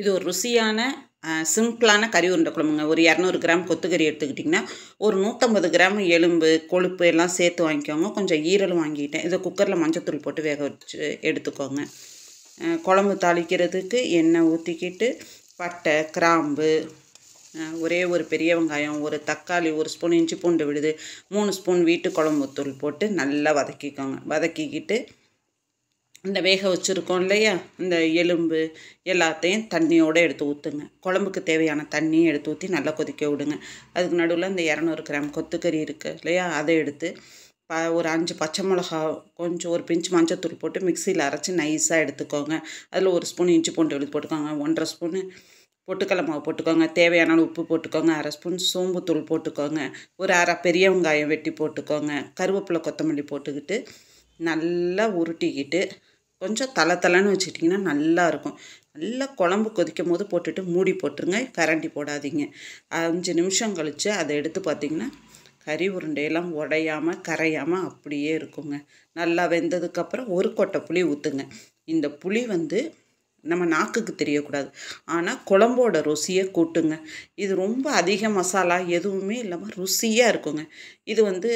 இது ஒரு ருசியான சிம்பிளான கறி உருண்டை குழம்புங்க ஒரு இரநூறு கிராம் கொத்துக்கறி எடுத்துக்கிட்டிங்கன்னா ஒரு நூற்றம்பது கிராம் எலும்பு கொழுப்பு எல்லாம் சேர்த்து வாங்கிக்கோங்க கொஞ்சம் ஈரல் வாங்கிக்கிட்டேன் இதை குக்கரில் மஞ்சத்தூள் போட்டு வேக வச்சு எடுத்துக்கோங்க குழம்பு தாளிக்கிறதுக்கு எண்ணெய் ஊற்றிக்கிட்டு பட்டை கிராம்பு ஒரே ஒரு பெரிய வெங்காயம் ஒரு தக்காளி ஒரு ஸ்பூன் இஞ்சி பூண்டு விடுது மூணு ஸ்பூன் வீட்டு குழம்புத்தூள் போட்டு நல்லா வதக்கிக்கோங்க வதக்கிக்கிட்டு இந்த வேக வச்சுருக்கோம் இல்லையா இந்த எலும்பு எல்லாத்தையும் தண்ணியோடு எடுத்து ஊற்றுங்க குழம்புக்கு தேவையான தண்ணியும் எடுத்து ஊற்றி நல்லா கொதிக்க விடுங்க அதுக்கு நடுவில் இந்த இரநூறு கிராம் கொத்துக்கறி இருக்குது இல்லையா அதை எடுத்து ப ஒரு அஞ்சு பச்சை மிளகா கொஞ்சம் ஒரு பிஞ்சு மஞ்சத்தூள் போட்டு மிக்சியில் அரைச்சி நைஸாக எடுத்துக்கோங்க அதில் ஒரு ஸ்பூன் இஞ்சி பூண்டு எழுதி போட்டுக்கோங்க ஒன்றரை ஸ்பூனு பொட்டுக்கடல மாவு போட்டுக்கோங்க தேவையான உப்பு போட்டுக்கோங்க அரை ஸ்பூன் சோம்புத்தூள் போட்டுக்கோங்க ஒரு அரை பெரிய வெங்காயம் வெட்டி போட்டுக்கோங்க கருவேப்பிலை கொத்தமல்லி போட்டுக்கிட்டு நல்லா உருட்டிக்கிட்டு கொஞ்சம் தலை தலைன்னு வச்சுக்கிட்டிங்கன்னா நல்லாயிருக்கும் நல்லா குழம்பு கொதிக்கும் போது போட்டுட்டு மூடி போட்டுருங்க கரண்டி போடாதீங்க அஞ்சு நிமிஷம் கழித்து அதை எடுத்து பார்த்திங்கன்னா கறி உருண்டையெல்லாம் உடையாமல் கரையாமல் அப்படியே இருக்குங்க நல்லா வெந்ததுக்கப்புறம் ஒரு கொட்டை புளி ஊற்றுங்க இந்த புளி வந்து நம்ம நாக்குக்கு தெரியக்கூடாது ஆனால் குழம்போட ருசியை கூட்டுங்க இது ரொம்ப அதிக மசாலா எதுவுமே இல்லாமல் ருசியாக இருக்குங்க இது வந்து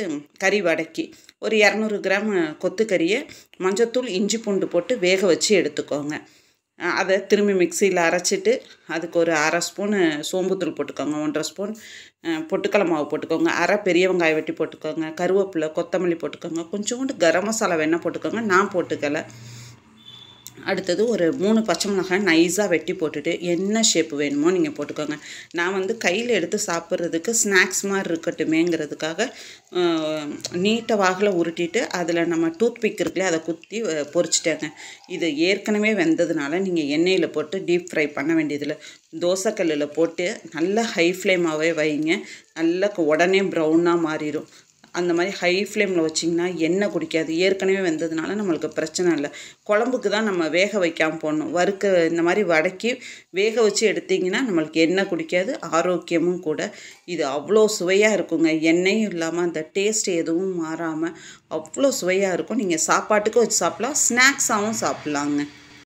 கறி வடக்கி ஒரு இரநூறு கிராம் கொத்துக்கறியை மஞ்சத்தூள் இஞ்சி பூண்டு போட்டு வேக வச்சு எடுத்துக்கோங்க அதை திரும்பி மிக்சியில் அரைச்சிட்டு அதுக்கு ஒரு அரை ஸ்பூனு சோம்புத்தூள் போட்டுக்கோங்க ஒன்றரை ஸ்பூன் பொட்டுக்கலை மாவு போட்டுக்கோங்க அரை பெரிய வெங்காயம் வெட்டி போட்டுக்கோங்க கருவேப்பிலை கொத்தமல்லி போட்டுக்கோங்க கொஞ்சோண்டு கரம் மசாலா வேணால் போட்டுக்கோங்க நான் போட்டுக்கலை அடுத்தது ஒரு மூணு பச்சை மிளகாய் நைஸாக வெட்டி போட்டுட்டு என்ன ஷேப் வேணுமோ நீங்கள் போட்டுக்கோங்க நான் வந்து கையில் எடுத்து சாப்பிட்றதுக்கு ஸ்நாக்ஸ் மாதிரி இருக்கட்டுமேங்கிறதுக்காக நீட்டை வாகில் உருட்டிட்டு அதில் நம்ம டூத் பிக் இருக்குல்லையே அதை குத்தி பொறிச்சிட்டேங்க இது ஏற்கனவே வெந்ததுனால நீங்கள் எண்ணெயில் போட்டு டீப் ஃப்ரை பண்ண வேண்டியதில்லை தோசைக்கல்லில் போட்டு நல்லா ஹை ஃப்ளேமாகவே வைங்க நல்லா உடனே ப்ரௌனாக மாறிடும் அந்த மாதிரி ஹை ஃப்ளேமில் வச்சிங்கன்னா எண்ணெய் குடிக்காது ஏற்கனவே வந்ததுனால நம்மளுக்கு பிரச்சனை இல்லை குழம்புக்கு தான் நம்ம வேக வைக்காமல் போடணும் வறுக்க இந்த மாதிரி வடக்கி வேக வச்சு எடுத்திங்கன்னா நம்மளுக்கு எண்ணெய் குடிக்காது ஆரோக்கியமும் கூட இது அவ்வளோ சுவையாக இருக்குங்க எண்ணெயும் இல்லாமல் அந்த டேஸ்ட் எதுவும் மாறாமல் அவ்வளோ சுவையாக இருக்கும் நீங்கள் சாப்பாட்டுக்கும் வச்சு சாப்பிட்லாம் ஸ்நாக்ஸாகவும் சாப்பிட்லாங்க